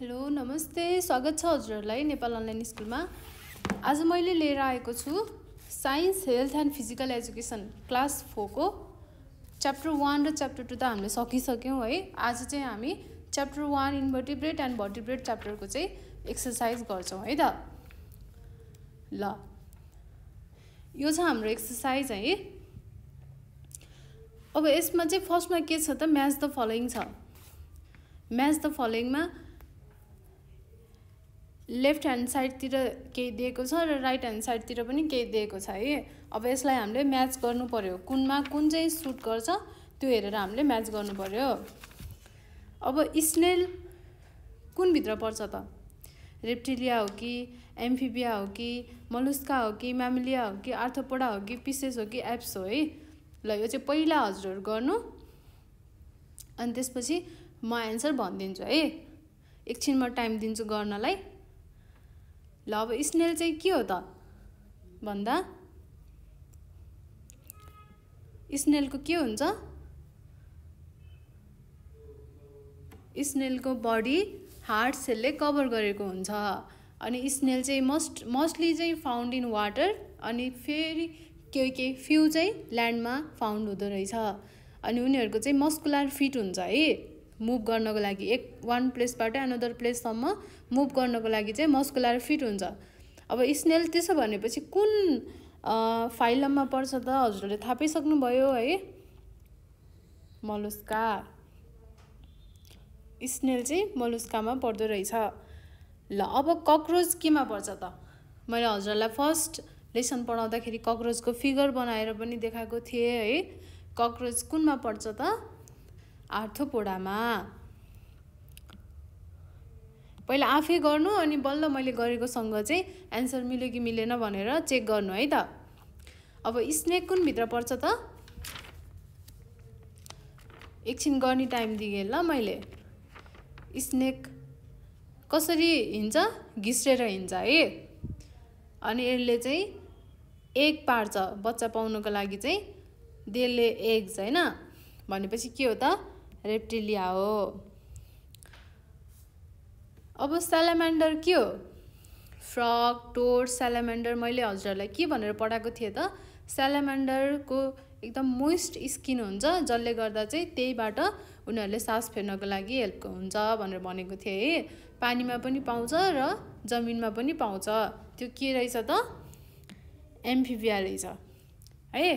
hello नमस्ते स्वागत छ हजुरहरूलाई नेपाल अनलाइन स्कुलमा आज मैले लिएर आएको छु science health and physical education class फोरको च्याप्टर वान र च्याप्टर टू त हामीले सकिसक्यौँ है आज चाहिँ हामी chapter one invertebrate and vertebrate च्याप्टरको चाहिँ एक्सर्साइज गर्छौँ है त ल यो छ हाम्रो एक्सर्साइज है अब यसमा चाहिँ फर्स्टमा के छ त म्याच द फलोइङ छ म्याच द फलोइङमा लेफ्ट ह्यान्ड साइडतिर केही दिएको छ र राइट ह्यान्ड साइडतिर पनि केही दिएको छ है अब यसलाई हामीले म्याच गर्नु पऱ्यो कुनमा कुन चाहिँ सुट गर्छ त्यो हेरेर हामीले म्याच गर्नु पऱ्यो अब स्नेल कुनभित्र पर्छ त रेप्टिलिया हो कि एम्फिबिया हो कि मलुस्का हो कि म्यामिलिया हो कि आर्थोपोडा हो कि पिसेस हो कि एप्स हो है ल यो चाहिँ पहिला हजुरहरू गर्नु अनि त्यसपछि म एन्सर भनिदिन्छु है एकछिनमा टाइम दिन्छु गर्नलाई ल अब स्नेल चाहिँ के हो त भन्दा स्नेलको के हुन्छ स्नेलको बडी हार्ड सेलले कभर गरेको हुन्छ अनि स्नेल चाहिँ मोस्ट मोस्टली चाहिँ फाउन्ड इन वाटर अनि फेरि केही केही फ्यु चाहिँ ल्यान्डमा फाउन्ड हुँदो रहेछ अनि उनीहरूको चाहिँ मस्कुलर फिट हुन्छ है मुभ गर्नको लागि एक वान प्लेसबाट अनदर प्लेससम्म मुभ गर्नको लागि चाहिँ मस्कुलर फिट हुन्छ अब स्नेल त्यसो भनेपछि कुन फाइलममा पर्छ त हजुरहरूले थाहा पाइसक्नुभयो है मलुस्का स्नेल चाहिँ मलुस्कामा पर्दो रहेछ ल अब कक्रोच केमा पर्छ त मैले हजुरहरूलाई फर्स्ट लेसन पढाउँदाखेरि कक्रोचको फिगर बनाएर पनि देखाएको थिएँ है कक्रोच कुनमा पर्छ त आर्थोपोडामा पहिला आफै गर्नु अनि बल्ल मैले गरेकोसँग चाहिँ एन्सर मिल्यो कि मिलेन भनेर चेक गर्नु है त अब स्नेक कुन भित्र पर्छ त एकछिन गर्ने टाइम दिएँ ल मैले स्नेक कसरी हिँड्छ घिस्रेर हिँड्छ है अनि यसले चाहिँ एग पार्छ बच्चा पाउनुको लागि चाहिँ देले एग्स होइन भनेपछि के हो त रेप्टिलिया हो अब सेलेमेन्डर के हो फ्रक टोर सेलेमेन्डर मैले हजुरहरूलाई के भनेर पढाएको थिएँ त सेलेमेन्डरको एकदम मोइस्ट स्किन हुन्छ जसले गर्दा चाहिँ त्यहीबाट उनीहरूले सास फेर्नको लागि हेल्प हुन्छ भनेर भनेको थिएँ है पानीमा पनि पाउँछ र जमिनमा पनि पाउँछ त्यो के रहेछ त एमफिबिया रहेछ है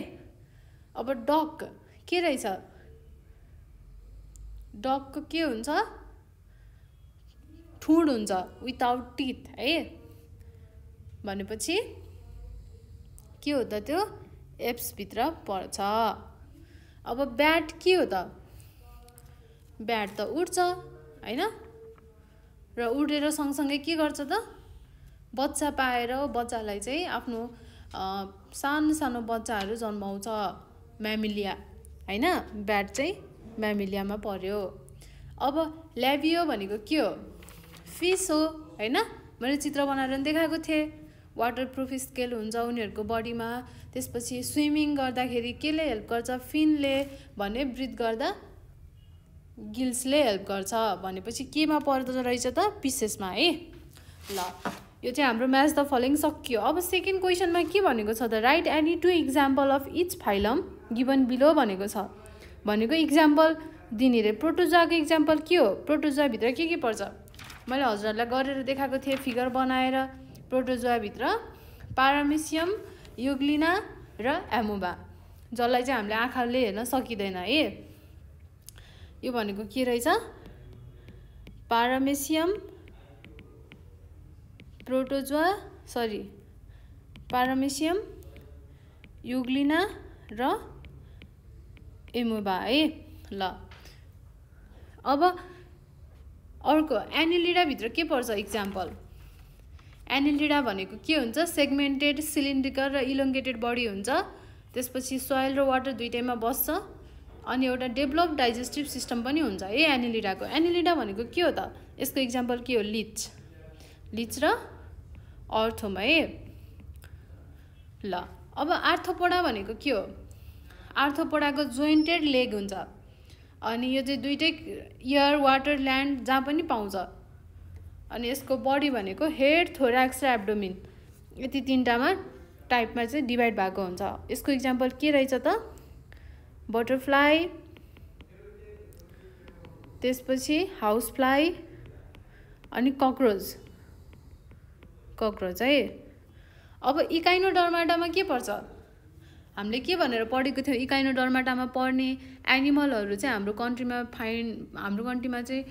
अब डक के रहेछ डगको के हुन्छ ठुड हुन्छ विदाउट टिथ है भनेपछि के हो त त्यो एप्सभित्र पर्छ अब ब्याट के हो त ब्याट त उड्छ होइन र उडेर सँगसँगै के गर्छ त बच्चा पाएर बच्चालाई चाहिँ आफ्नो सानो सानो बच्चाहरू जन्माउँछ म्यामिलिया होइन ब्याट चाहिँ म्यामिलियामा पऱ्यो अब ल्याभियो भनेको के हो फिस हो होइन मैले चित्र बनाएर पनि देखाएको थिएँ वाटर प्रुफ स्केल हुन्छ उनीहरूको बडीमा त्यसपछि स्विमिङ गर्दाखेरि केले हेल्प गर्छ फिनले भने ब्रिथ गर्दा गिल्सले हेल्प गर्छ भनेपछि केमा पर्दो रहेछ त पिसेसमा है ल यो चाहिँ हाम्रो म्याच द फलोइङ सकियो अब सेकेन्ड क्वेसनमा के भनेको छ त write any two example of each phylum given below भनेको छ भनेको इक्जाम्पल दिने रे प्रोटोजाको इक्जाम्पल के हो प्रोटोजाभित्र के के पर्छ मैले हजुरहरूलाई गरेर देखाएको थिएँ फिगर बनाएर प्रोटोजोवाभित्र पारामेसियम युग्लिना र एमोबा जसलाई चाहिँ हामीले आँखाले हेर्न सकिँदैन है यो भनेको के रहेछ पारामेसियम प्रोटोजुवा सरी पारामेसियम युग्लिना र एमोबा है ल अब अर्को एनिलिडाभित्र के पर्छ इक्जाम्पल एनिलिडा भनेको के हुन्छ सेग्मेन्टेड सिलिन्ड्रिकल र इलोङ्गेटेड बडी हुन्छ त्यसपछि सोयल र वाटर दुइटैमा बस्छ अनि एउटा डेभलप डाइजेस्टिभ सिस्टम पनि हुन्छ है एनिलिडाको एनिलिडा भनेको के हो त यसको इक्जाम्पल के हो लिच लिच र अर्थोम है ल अब आर्थोपोडा भनेको के हो आर्थोपोडाको जोइन्टेड लेग हुन्छ अनि यो चाहिँ दुइटै इयर वाटर ल्यान्ड जहाँ पनि पाउँछ अनि यसको बडी भनेको हेड थोराक्स र एब्डोमिन यति तिनवटामा टाइपमा चाहिँ डिभाइड भएको हुन्छ यसको इक्जाम्पल के रहेछ त बटरफ्लाई त्यसपछि हाउस फ्लाई अनि कक्रोच कक्रोच है अब इकाइनो डर्माटामा के पर्छ हामीले के भनेर पढेको थियौँ इकाइनो डर्माटामा पढ्ने एनिमलहरू चाहिँ हाम्रो कन्ट्रीमा फाइन हाम्रो कन्ट्रीमा चाहिँ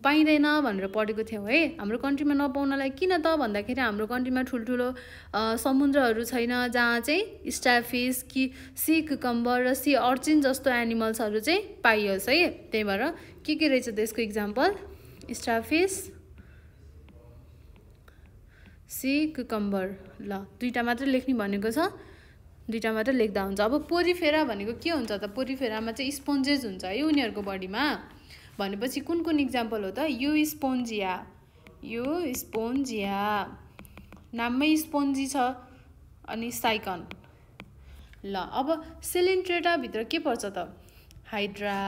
पाइँदैन भनेर पढेको थियौँ है हाम्रो कन्ट्रीमा नपाउनलाई किन त भन्दाखेरि हाम्रो कन्ट्रीमा ठुल्ठुलो समुद्रहरू छैन जहाँ चाहिँ स्टाफिस कि सी कम्बर र सी अर्चिन जस्तो एनिमल्सहरू चाहिँ पाइयोस् है त्यही भएर के के रहेछ त्यसको इक्जाम्पल स्टाफिस सी कम्बर ल दुईवटा मात्रै लेख्ने भनेको छ दुइटा मात्र लेख्दा हुन्छ अब पोरिफेरा भनेको के हुन्छ त पोरिफेरामा चाहिँ स्पोन्जेस हुन्छ है उनीहरूको बडीमा भनेपछि कुन कुन इक्जाम्पल हो त यो स्पोन्जिया यो स्पोन्जिया नाममै स्पोन्जी छ अनि साइकन ल अब सिलिन्ट्रेटाभित्र के पर्छ त हाइड्रा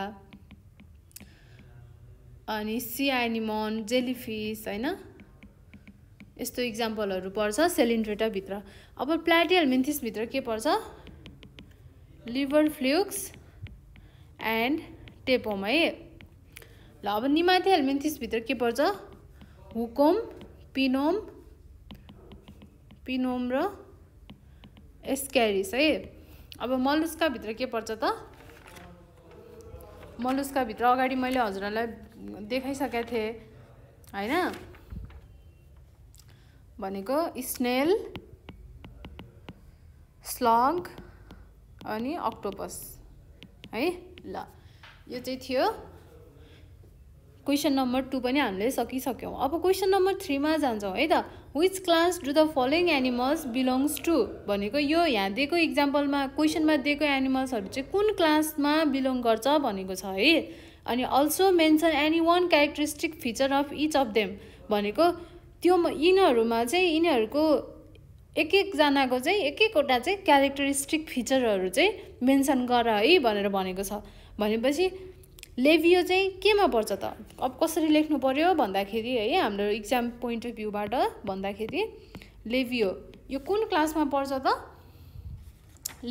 अनि सिआनिमोन जेलिफिस होइन यस्तो इक्जाम्पलहरू पर्छ सेलिन्ड्रेटाभित्र अब प्लाटियल मिन्थिसभित्र के पर्छ लिभर फ्लुक्स एन्ड टेपोम है ल अब निमाथियल मेन्थिसभित्र के पर्छ हुकोम पिनोम पिनोम र एस्क्यारिस है अब मलुस्काभित्र के पर्छ त मलुस्काभित्र अगाडि मैले हजुरहरूलाई देखाइसकेको थिएँ होइन भनेको स्नेल स्लग अनि अक्टोपस है ल यो चाहिँ थियो क्वेसन नम्बर टू पनि हामीले सकिसक्यौँ अब क्वेसन नम्बर थ्रीमा जान्छौँ है त which class do the following animals belongs to भनेको यो यहाँ दिएको इक्जाम्पलमा क्वेसनमा दिएको एनिमल्सहरू चाहिँ कुन क्लासमा बिलोङ गर्छ भनेको छ है अनि also mention any one characteristic feature of each of them भनेको त्यो यिनीहरूमा चाहिँ यिनीहरूको एक एकजनाको चाहिँ एक एकवटा चाहिँ क्यारेक्टरिस्टिक फिचरहरू चाहिँ मेन्सन गर है भनेर भनेको छ भनेपछि लेभियो चाहिँ केमा पर्छ त अब कसरी लेख्नु पऱ्यो भन्दाखेरि है हाम्रो इक्जाम पोइन्ट अफ भ्यूबाट भन्दाखेरि लेभियो यो कुन क्लासमा पर्छ त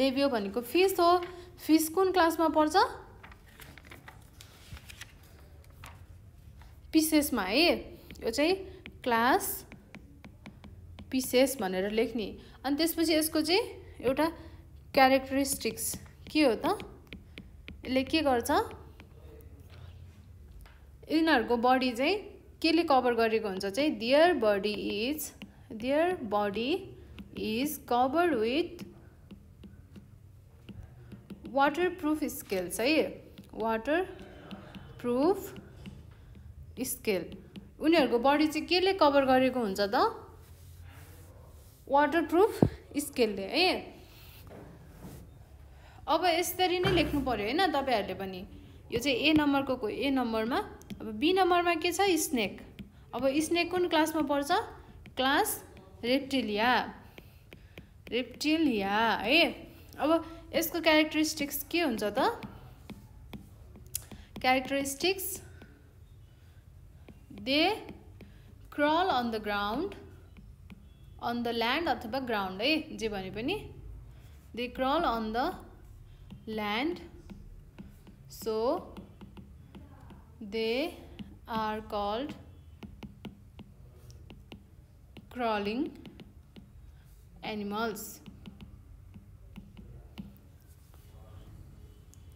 लेभियो भनेको फिस हो फिस कुन क्लासमा पर्छ पिसेसमा है यो चाहिँ क्लास पिसेस भनेर लेख्ने अनि त्यसपछि यसको चाहिँ एउटा क्यारेक्टरिस्टिक्स के हो त यसले के गर्छ यिनीहरूको बडी चाहिँ केले कभर गरेको हुन्छ चाहिँ their body is their body is cover with waterproof scales है वाटर प्रुफ स्केल उनीहरूको बडी चाहिँ केले कभर गरेको हुन्छ त वाटर प्रुफ स्केलले है अब यसरी नै लेख्नु पऱ्यो होइन तपाईँहरूले पनि यो चाहिँ ए नम्बरको को ए नम्बरमा अब बी नम्बरमा के छ स्नेक अब स्नेक कुन क्लासमा पर्छ क्लास रेप्टिलिया रेप्टिलिया है अब यसको क्यारेक्टरिस्टिक्स के हुन्छ त characteristics they crawl on the ground on the land अथवा ग्राउन्ड है जे भने पनि they crawl on the land so they are called crawling animals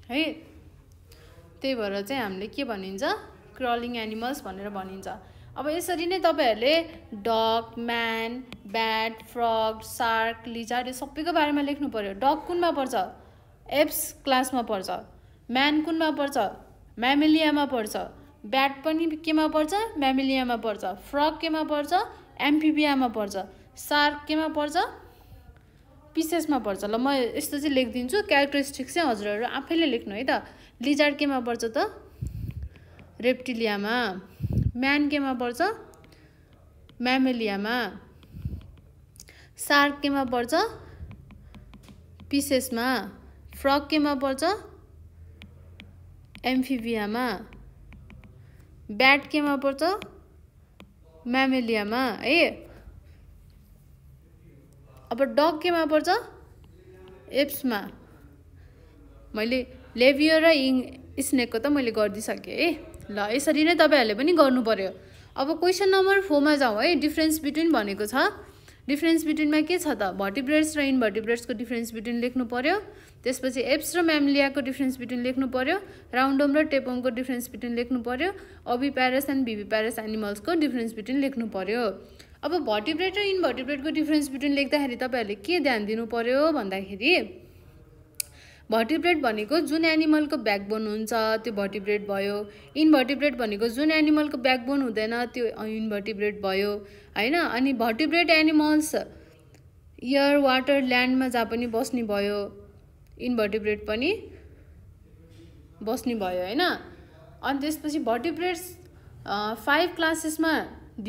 है त्यही भएर चाहिँ हामीले के भनिन्छ क्रलिङ एनिमल्स भनेर भनिन्छ अब यसरी नै तपाईँहरूले dog man bat frog shark lizard यो सबैको बारेमा लेख्नु पऱ्यो डग कुनमा पर्छ एप्स क्लासमा पर्छ म्यान कुनमा पर्छ म्यामेलियामा पर्छ ब्याट पनि केमा पर्छ म्यामेलियामा पर्छ फ्रग केमा पर्छ एम्फिबियामा पर्छ सार्क केमा पर्छ पिसेसमा पर्छ ल म यस्तो चाहिँ लेखिदिन्छु क्यारेक्टरिस्टिक्स चाहिँ हजुरहरू आफैले लेख्नु है त लिजार्ड केमा पर्छ त रेप्टिलियामा म्यान केमा पर्छ म्यामेलियामा सार्क केमा पर्छ पिसेसमा फ्रक केमा पर्छ एम्फिबियामा ब्याट केमा पर्छ म्यामेलियामा है अब डग केमा पर्छ एप्समा मैले लेभियो र इङ स्नेकको त मैले गरिदिइसकेँ है ल यसरी नै तपाईँहरूले पनि गर्नु पऱ्यो अब क्वेसन नम्बर फोरमा जाउँ है डिफ्रेन्स बिट्विन भनेको छ डिफ्रेन्स बिट्विनमा के छ त भर्टिब्रेड्स र इन्भर्टिब्रेड्सको डिफ्रेन्स बिट्विन लेख्नु पऱ्यो त्यसपछि एप्स र म्यामलियाको डिफ्रेन्स बिट्विन लेख्नु पऱ्यो राउन्डोम र टेपोमको डिफ्रेन्स बिट्विन लेख्नु पऱ्यो oviparous and viviparous एनिमल्सको डिफ्रेन्स बिट्विन लेख्नु पऱ्यो अब भर्टिब्रेड र इन्भर्टिब्रेडको डिफ्रेन्स बिट्विन लेख्दाखेरि तपाईँहरूले के ध्यान दिनु पऱ्यो भन्दाखेरि भर्टिब्रेड भनेको जुन एनिमलको ब्याकबोन हुन्छ त्यो भर्टिब्रेड भयो इन्भर्टिब्रेड भनेको जुन एनिमलको ब्याकबोन हुँदैन त्यो इन्भर्टिब्रेड भयो होइन अनि भर्टिब्रेड एनिमल्स एयर वाटर ल्यान्डमा जहाँ पनि बस्ने भयो इन्भर्टिब्रेड पनि बस्ने भयो होइन अनि त्यसपछि भर्टिब्रेट्स फाइभ क्लासेसमा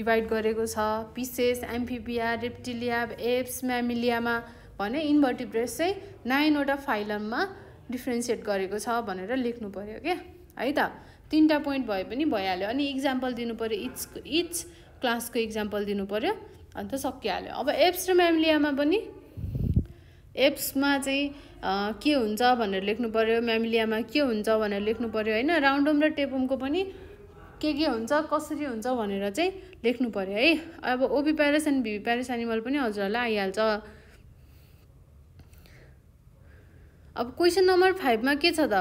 डिभाइड गरेको छ पिसेस एम्फिपिया रेप्टिलिया एप्स म्यामिलियामा भने इन्भर्टिब्रेस चाहिँ नाइनवटा फाइलममा डिफ्रेन्सिएट गरेको छ भनेर लेख्नु पऱ्यो क्या है त तिनवटा पोइन्ट भए पनि भइहाल्यो अनि इक्जाम्पल दिनु पऱ्यो इच इच क्लासको इक्जाम्पल दिनु पऱ्यो अन्त सकिहाल्यो अब एप्स र म्यामिलियामा पनि एप्समा चाहिँ के हुन्छ भनेर लेख्नु पऱ्यो म्यामिलियामा के हुन्छ भनेर लेख्नु पऱ्यो होइन राउन्डम र टेपमको पनि के के हुन्छ कसरी हुन्छ भनेर चाहिँ लेख्नु पऱ्यो है अब ओबी प्यारेस एन्ड भिभी प्यारेस एनिमल पनि हजुरहरूलाई आइहाल्छ अब क्वेसन नम्बर फाइभमा के छ त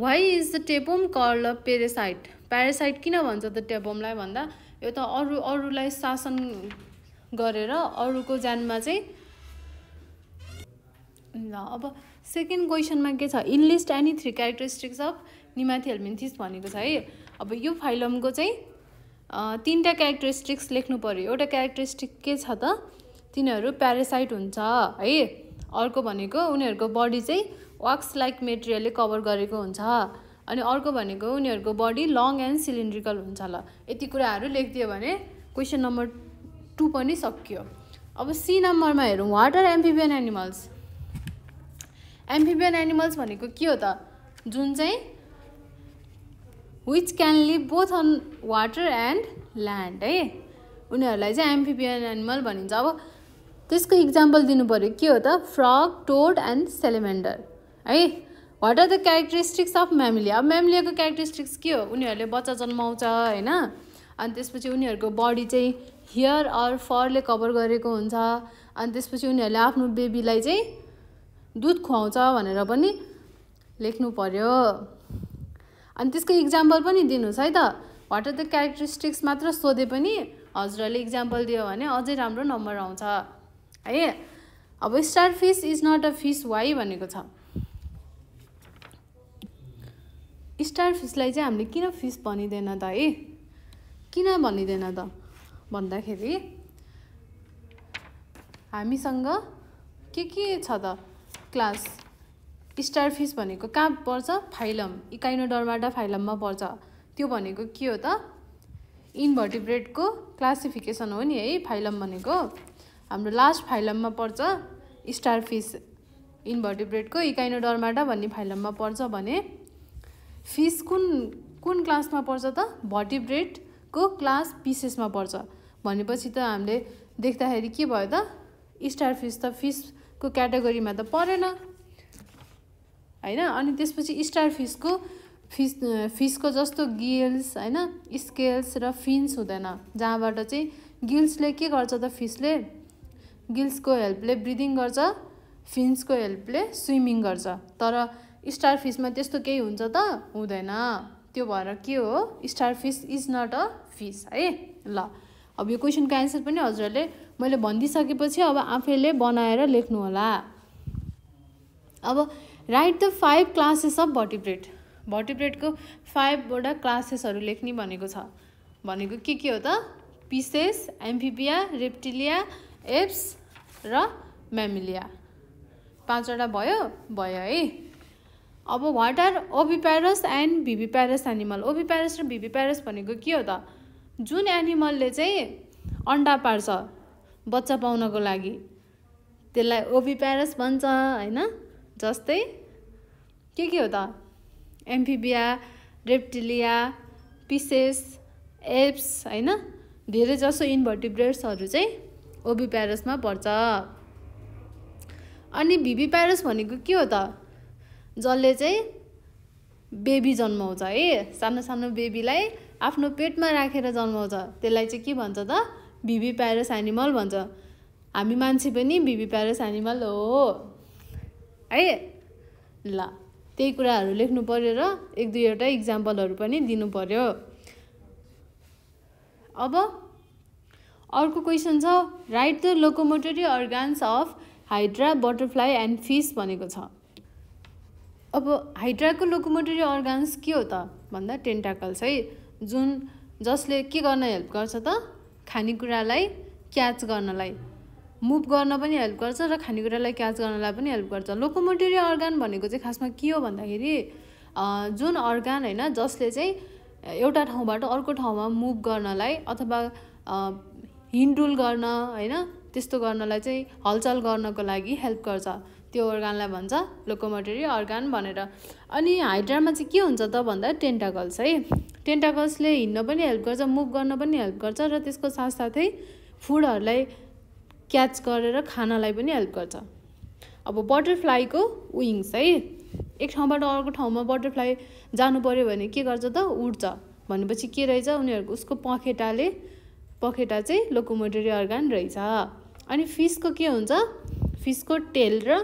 why is the tapeworm called of parasite parasite किन भन्छ त टेपोमलाई भन्दा यो त अरू अरूलाई शासन गरेर अरूको ज्यानमा चाहिँ ल अब सेकेन्ड क्वेसनमा के छ enlist any three characteristics of helminthes भनेको छ है अब यो फाइलमको चाहिँ तिनवटा क्यारेक्टरिस्टिक्स लेख्नु पऱ्यो एउटा क्यारेक्टरिस्टिक के छ त तिनीहरू प्यारासाइट हुन्छ है अर्को भनेको उनीहरूको बडी चाहिँ वाक्स लाइक मेटेरियलले कभर गरेको हुन्छ अनि अर्को भनेको उनीहरूको बडी लङ एन्ड सिलिन्ड्रिकल हुन्छ ल यति कुराहरू लेखिदियो भने क्वेसन नम्बर टू पनि सकियो अब सी नम्बरमा हेरौँ what are amphibian animals amphibian animals भनेको के हो त जुन चाहिँ which can live both on water and land है उनीहरूलाई चाहिँ एम्फिबियन एनिमल भनिन्छ अब त्यसको इक्जाम्पल दिनु पऱ्यो के हो त फ्रग टोड एन्ड सेलेमेन्डर है what are the characteristics of Mammalia अब म्यामिलियाको क्यारेक्टरिस्टिक्स के हो उनीहरूले बच्चा जन्माउँछ होइन अनि त्यसपछि उनीहरूको बडी चाहिँ हियर अर फरले कभर गरेको हुन्छ अनि त्यसपछि उनीहरूले आफ्नो बेबीलाई चाहिँ दुध खुवाउँछ भनेर पनि लेख्नु पऱ्यो अनि त्यसको इक्जाम्पल पनि दिनुहोस् है त वाट आर द क्यारेक्टरिस्टिक्स मात्र सोधे पनि हजुरहरूले इक्जाम्पल दियो भने अझै राम्रो नम्बर आउँछ है अब starfish is not a fish why भनेको छ स्टार फिसलाई चाहिँ हामीले किन फिस भनिँदैन त है किन भनिँदैन त भन्दाखेरि हामीसँग के के छ त क्लास स्टार फिस भनेको कहाँ पर्छ फाइलम इकाइनोडर्माटा फाइलममा पर्छ त्यो भनेको के हो त इन्भर्टिब्रेटको क्लासिफिकेसन हो नि है फाइलम भनेको हाम्रो लास्ट फाइलममा पर्छ स्टार फिस इन्भर्टिब्रेटको इकाइनोडर्माटा भन्ने फाइलममा पर्छ भने फिस कुन कुन क्लासमा पर्छ त भर्टिब्रेटको क्लास पिसेसमा पर्छ भनेपछि त हामीले देख्दाखेरि के भयो त स्टार फिस त फिसको क्याटेगोरीमा त परेन होइन अनि त्यसपछि स्टार फिसको फिस फिसको जस्तो गिल्स होइन स्केल्स र फिन्स हुँदैन जहाँबाट चाहिँ गिल्सले के गर्छ त फिसले गिल्सको हेल्पले ब्रिदिङ गर्छ फिन्सको हेल्पले स्विमिङ गर्छ तर स्टार फिसमा त्यस्तो केही हुन्छ त हुँदैन त्यो भएर के हो starfish is not a fish है ल अब यो क्वेसनको एन्सर पनि हजुरहरूले मैले भनिदिइसकेपछि अब आफैले बनाएर लेख्नु होला अब write the five classes of vertebrate भर्टिब्रेटको फाइभवटा क्लासेसहरू लेख्ने भनेको छ भनेको के के हो त पिसेस एम्फिबिया रेप्टिलिया एप्स र म्यामिलिया पाँचवटा भयो भयो है अब what are oviparous and viviparous animal oviparous र भिभिप्यारस भनेको के हो त जुन एनिमलले चाहिँ अन्डा पार्छ बच्चा पाउनको लागि त्यसलाई ओभिप्यारस भन्छ होइन जस्तै के के हो त एम्फिबिया रेप्टिलिया पिसेस एप्स होइन धेरै जसो इन्भर्टिब्रेट्सहरू चाहिँ ओभिप्यारसमा पर्छ अनि भिभिप्यारस भनेको के हो त जसले चाहिँ बेबी जन्माउँछ है सानो सानो बेबीलाई आफ्नो पेटमा राखेर जन्माउँछ त्यसलाई चाहिँ के भन्छ त भिभी प्यारस एनिमल भन्छ हामी मान्छे पनि भिभी प्यारस एनिमल हो है ल त्यही कुराहरू लेख्नु पऱ्यो र एक दुईवटा इक्जाम्पलहरू पनि दिनु पऱ्यो अब अर्को क्वेसन छ write the locomotory organs of hydra butterfly and fish भनेको छ अब हाइड्राको लोकोमोटरी अर्गान्स के हो त भन्दा टेन्टाकल्स है जुन जसले के गर्न हेल्प गर्छ त खानेकुरालाई क्याच गर्नलाई मुभ गर्न पनि हेल्प गर्छ र खानेकुरालाई क्याच गर्नलाई पनि हेल्प गर्छ लोकोमोटरी अर्गान भनेको चाहिँ खासमा के हो भन्दाखेरि जुन अर्गान होइन जसले चाहिँ एउटा ठाउँबाट अर्को ठाउँमा मुभ गर्नलाई अथवा हिन्डुल गर्न होइन त्यस्तो गर्नलाई चाहिँ हलचल गर्नको लागि हेल्प गर्छ त्यो अर्गानलाई भन्छ लोकोमोटरी अर्गान भनेर अनि हाइड्रामा चाहिँ के हुन्छ त भन्दा टेन्टाकल्स है टेन्टाकल्सले हिँड्न पनि हेल्प गर्छ मुभ गर्न पनि हेल्प गर्छ र त्यसको साथसाथै फुडहरूलाई क्याच गरेर खानालाई पनि हेल्प गर्छ अब बटरफ्लाईको विङ्स है एक ठाउँबाट अर्को ठाउँमा बटरफ्लाई जानु पऱ्यो भने के गर्छ त उड्छ भनेपछि के रहेछ उनीहरूको उसको पखेटाले पखेटा चाहिँ लोकोमोटरी अर्गान रहेछ अनि फिसको के हुन्छ फिसको टेल र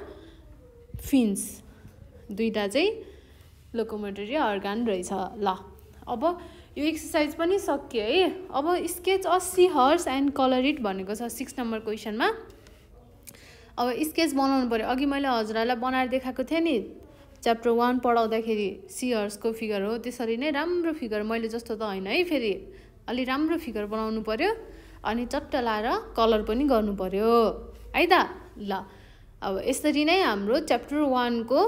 फिन्स दुइटा चाहिँ लोकोमोटरी अर्गान रहेछ ल अब यो एक्सर्साइज पनि सकियो है अब sketch a seahorse and colour it भनेको छ सिक्स नम्बर क्वेसनमा अब स्केच बनाउनु पऱ्यो अघि मैले हजुरहरूलाई बनाएर देखाएको थिएँ नि च्याप्टर वान पढाउँदाखेरि सी हर्सको फिगर हो त्यसरी नै राम्रो फिगर मैले जस्तो त होइन है फेरि अलि राम्रो फिगर बनाउनु पऱ्यो अनि चट्ट लाएर कलर पनि गर्नु पऱ्यो है त ल अब यसरी नै हाम्रो च्याप्टर वानको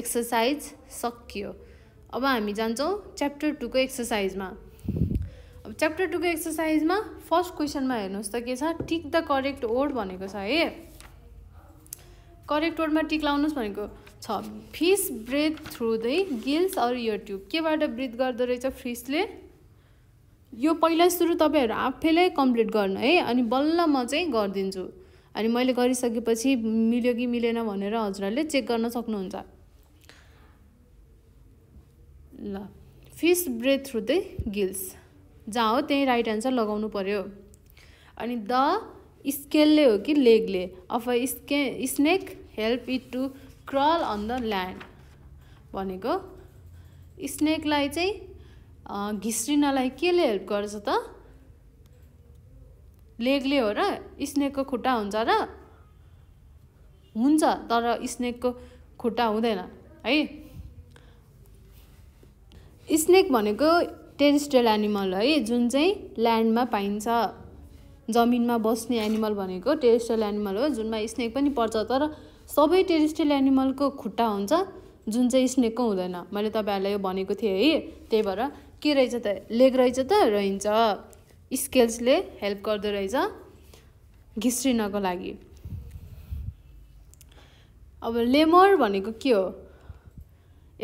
एक्सर्साइज सकियो अब हामी जान्छौँ च्याप्टर टूको एक्सर्साइजमा अब च्याप्टर टूको एक्सर्साइजमा फर्स्ट क्वेसनमा हेर्नुहोस् त के छ टिक द करेक्ट वर्ड भनेको छ है करेक्ट वर्डमा टिक लाउनुहोस् भनेको छ fish breathe through the gills or यो ट्युब केबाट ब्रिथ गर्दो रहेछ फिसले यो पहिला सुरु तपाईँहरू आफैले कम्प्लिट गर्नु है अनि बल्ल म चाहिँ गरिदिन्छु अनि मैले गरिसकेपछि मिल्यो कि मिलेन भनेर हजुरहरूले चेक गर्न सक्नुहुन्छ ल fish breathe through the gills जहाँ हो त्यहीँ राइट एन्सर लगाउनु पऱ्यो अनि द स्केलले हो कि लेगले अफ स्के snake help it to crawl on the land भनेको स्नेकलाई चाहिँ घिस्रिनलाई केले हेल्प गर्छ त लेगले हो र स्नेकको खुट्टा हुन्छ र हुन्छ तर स्नेकको खुट्टा हुँदैन है स्नेक भनेको टेरिस्टल एनिमल है जुन चाहिँ ल्यान्डमा पाइन्छ जमिनमा बस्ने एनिमल भनेको टेरिस्टल एनिमल हो जुनमा स्नेक पनि पर्छ तर सबै टेरिस्टल एनिमलको खुट्टा हुन्छ जुन चाहिँ स्नेकको हुँदैन मैले तपाईँहरूलाई यो भनेको थिएँ है त्यही भएर के रहेछ त लेग रहेछ त रहन्छ स्केल्सले हेल्प गर्दो रहेछ घिस्रिनको लागि अब लेमर भनेको के हो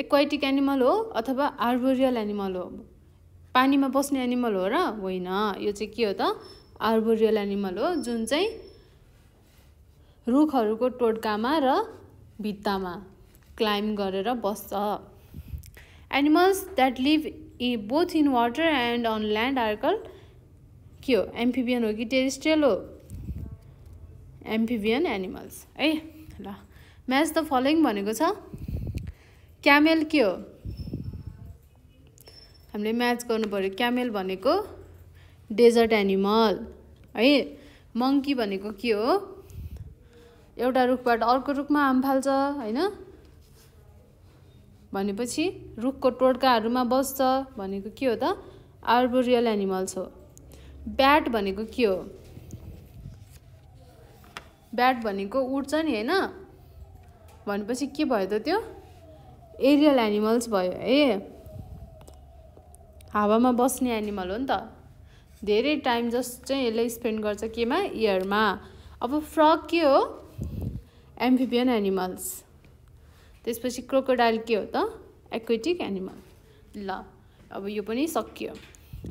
एक्वाइटिक एनिमल हो अथवा आर्बोरियल एनिमल हो पानीमा बस्ने एनिमल हो र होइन यो चाहिँ के हो त आर्बोरियल एनिमल हो जुन चाहिँ रुखहरूको टोड्कामा र भित्तामा क्लाइम्ब गरेर बस्छ animals that live both in water and on land are call के हो एम्फिबियन हो कि टेरिस्ट्रियल हो एम्फिबियन एनिमल्स है ल म्याच द फलोइङ भनेको छ क्यामेल के हो हामीले म्याच पऱ्यो क्यामेल भनेको डेजर्ट एनिमल है मङ्की भनेको के हो एउटा रुखबाट अर्को रुखमा आम फाल्छ होइन भनेपछि रुखको टोड्काहरूमा बस्छ भनेको के हो त आर्बोरियल एनिमल्स हो ब्याट भनेको के हो ब्याट भनेको उड्छ नि होइन भनेपछि के भयो त त्यो एरियल एनिमल्स भयो है हावामा बस्ने एनिमल हो नि त धेरै टाइम जस्ट चाहिँ यसले स्पेन्ड गर्छ केमा इयरमा अब फ्रग के हो एम्फिबियन एनिमल्स त्यसपछि क्रोकोडाइल के हो त एक्वेटिक एनिमल ल अब यो पनि सकियो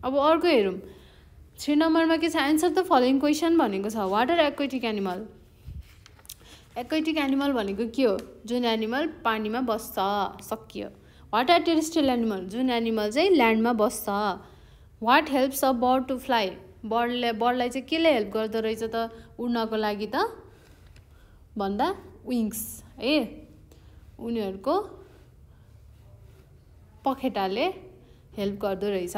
अब अर्को हेरौँ थ्री नम्बरमा के छ एन्सर द फलोइङ क्वेसन भनेको छ what are aquatic animal aquatic animal भनेको के हो जुन एनिमल पानीमा बस्छ सकियो वाट आर टेरिस्टल एनिमल जुन एनिमल चाहिँ ल्यान्डमा बस्छ what helps a bird to fly बर्डले बर्डलाई चाहिँ केले हेल्प गर्दो रहेछ त उड्नको लागि त भन्दा विङ्स है उनीहरूको पखेटाले हेल्प गर्दो रहेछ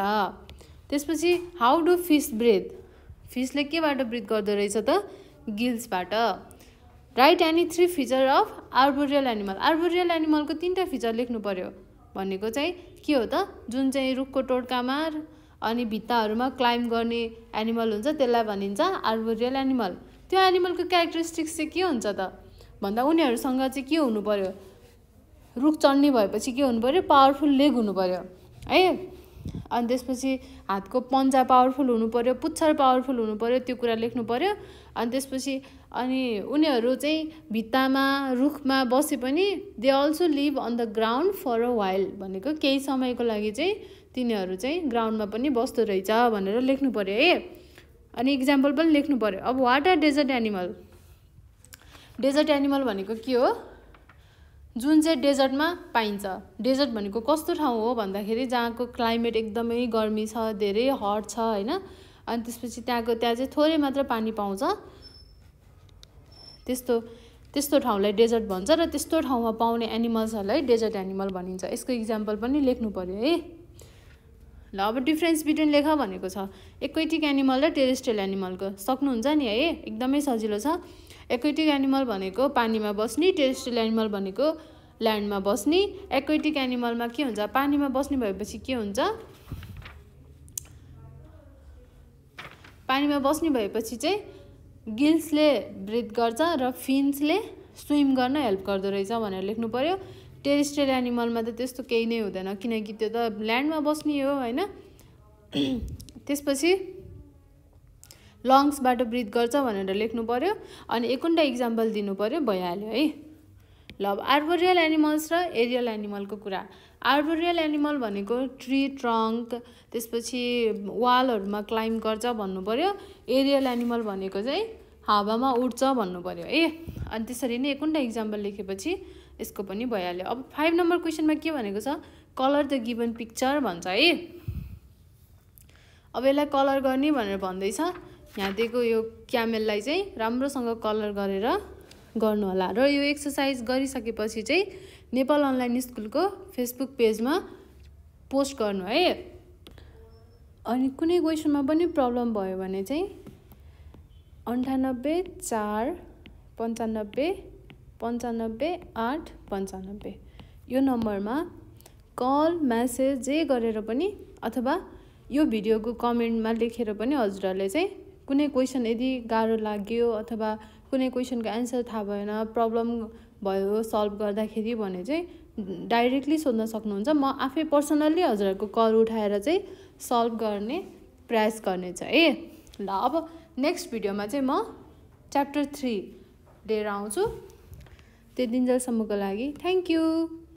त्यसपछि हाउ डु फिस ब्रिथ फिसले केबाट ब्रिथ गर्दो रहेछ त गिल्सबाट write any three feature of arboreal animal आर्बोरियल एनिमलको तिनवटा फिचर लेख्नु पऱ्यो भनेको चाहिँ के हो त जुन चाहिँ रुखको टोड्कामा अनि भित्ताहरूमा क्लाइम्ब गर्ने एनिमल हुन्छ त्यसलाई भनिन्छ आर्बोरियल एनिमल त्यो एनिमलको क्यारेक्टरिस्टिक्स चाहिँ के हुन्छ त भन्दा उनीहरूसँग चाहिँ के हुनु पऱ्यो रुख चढ्ने भएपछि के हुनु पऱ्यो पावरफुल लेग हुनु पऱ्यो है अनि त्यसपछि हातको पन्जा पावरफुल हुनु पऱ्यो पुच्छर पावरफुल हुनु पऱ्यो त्यो कुरा लेख्नु पऱ्यो अनि त्यसपछि अनि उनीहरू चाहिँ भित्तामा रुखमा बसे पनि they also live on the ground for a while भनेको केही समयको लागि चाहिँ तिनीहरू चाहिँ ग्राउन्डमा पनि बस्दो रहेछ भनेर लेख्नु पऱ्यो है अनि इक्जाम्पल पनि लेख्नु पऱ्यो अब what are desert animal desert animal भनेको के हो जुन चाहिँ डेजर्टमा पाइन्छ डेजर्ट भनेको कस्तो ठाउँ हो भन्दाखेरि जहाँको क्लाइमेट एकदमै गर्मी छ धेरै हट छ होइन अनि त्यसपछि त्यहाँको त्यहाँ चाहिँ थोरै मात्र पानी पाउँछ त्यस्तो त्यस्तो ठाउँलाई डेजर्ट भन्छ र त्यस्तो ठाउँमा पाउने एनिमल्सहरूलाई डेजर्ट एनिमल भनिन्छ यसको इक्जाम्पल पनि लेख्नु पऱ्यो है ल अब डिफ्रेन्स बिट्विन लेख भनेको छ एक्वेटिक एनिमल र टेरेस्ट्रियल एनिमलको सक्नुहुन्छ नि है एकदमै सजिलो छ एक्वेटिक एनिमल भनेको पानीमा बस्ने टेरेस्ट्रियल एनिमल भनेको ल्यान्डमा बस्ने एक्वेटिक एनिमलमा के हुन्छ पानीमा बस्ने भएपछि के हुन्छ पानीमा बस्ने भएपछि चाहिँ गिल्सले ब्रिथ गर्छ र फिन्सले स्विम गर्न हेल्प गर्दो रहेछ भनेर लेख्नु पऱ्यो टेरिस्ट्रियल एनिमलमा त त्यस्तो केही नै हुँदैन किनकि त्यो त ल्यान्डमा बस्ने हो होइन त्यसपछि लङ्सबाट ब्रिथ गर्छ भनेर लेख्नु पऱ्यो अनि एकुन्डा इक्जाम्पल दिनु पऱ्यो भइहाल्यो है ल अब आर्बोरियल एनिमल्स र एरियल एनिमलको कुरा आर्बोरियल एनिमल भनेको ट्री ट्रङ्क त्यसपछि वालहरूमा क्लाइम्ब गर्छ भन्नु पऱ्यो एरियल एनिमल भनेको चाहिँ हावामा उड्छ भन्नु पऱ्यो है अनि त्यसरी नै एकुन्डा इक्जाम्पल लेखेपछि यसको पनि भइहाल्यो अब फाइभ नम्बर क्वेसनमा के भनेको छ कलर द गिभन पिक्चर भन्छ है अब यसलाई कलर गर्ने भनेर भन्दैछ यहाँ दिएको यो क्यामेललाई चाहिँ राम्रोसँग कलर गरेर गर्नुहोला र यो एक्सर्साइज गरिसकेपछि चाहिँ नेपाल अनलाइन स्कुलको फेसबुक पेजमा पोस्ट गर्नु है अनि कुनै क्वेसनमा पनि प्रब्लम भयो भने चाहिँ अन्ठानब्बे चार पन्चानब्बे पन्चानब्बे आठ पन्चानब्बे यो नम्बरमा कल म्यासेज जे गरेर पनि अथवा यो भिडियोको कमेन्टमा लेखेर पनि हजुरहरूले चाहिँ कुनै क्वेसन यदि गाह्रो लाग्यो अथवा कुनै क्वेसनको एन्सर थाहा भएन प्रब्लम भयो सल्भ गर्दाखेरि भने चाहिँ डाइरेक्टली सोध्न सक्नुहुन्छ म आफै पर्सनल्ली हजुरहरूको कल उठाएर चाहिँ सल्भ गर्ने प्रयास गर्नेछ है ल अब नेक्स्ट भिडियोमा चाहिँ म च्याप्टर थ्री लिएर आउँछु त्यो दिनजेलसम्मको लागि थ्याङ्क यू